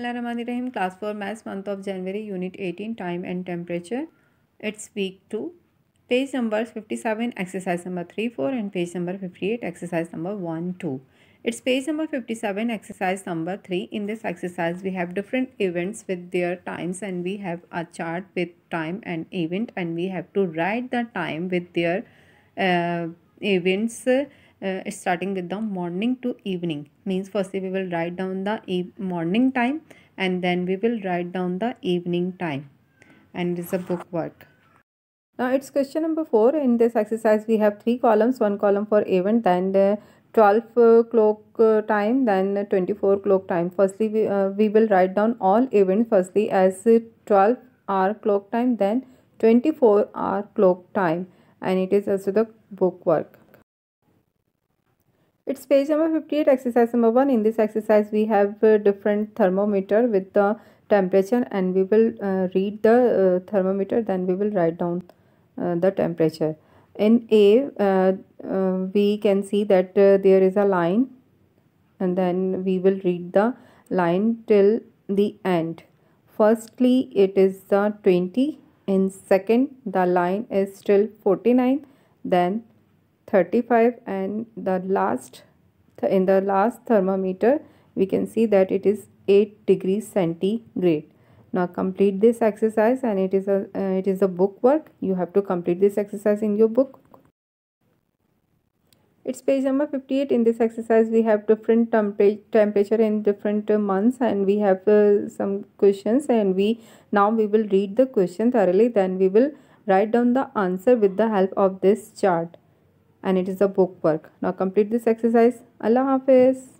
Rahim. class 4 maths month of January unit 18 time and temperature it's week 2 page number 57 exercise number 3 4 and page number 58 exercise number 1 2 it's page number 57 exercise number 3 in this exercise we have different events with their times and we have a chart with time and event and we have to write the time with their uh, events uh, uh, starting with the morning to evening means firstly we will write down the e morning time and then we will write down the evening time and it's a book work now it's question number 4 in this exercise we have three columns one column for event then uh, 12 uh, clock uh, time then uh, 24 clock time firstly we, uh, we will write down all events firstly as uh, 12 hour clock time then 24 hour clock time and it is also the book work it's page number 58, exercise number 1. In this exercise, we have a different thermometer with the temperature and we will uh, read the uh, thermometer then we will write down uh, the temperature. In A, uh, uh, we can see that there is a line and then we will read the line till the end. Firstly, it is the 20. In second, the line is still 49. Then 35 and the last in the last thermometer we can see that it is 8 degrees centigrade now complete this exercise and it is a uh, it is a book work you have to complete this exercise in your book it's page number 58 in this exercise we have different temper temperature in different uh, months and we have uh, some questions and we now we will read the question thoroughly then we will write down the answer with the help of this chart and it is a bookwork. Now complete this exercise. Allah Hafiz.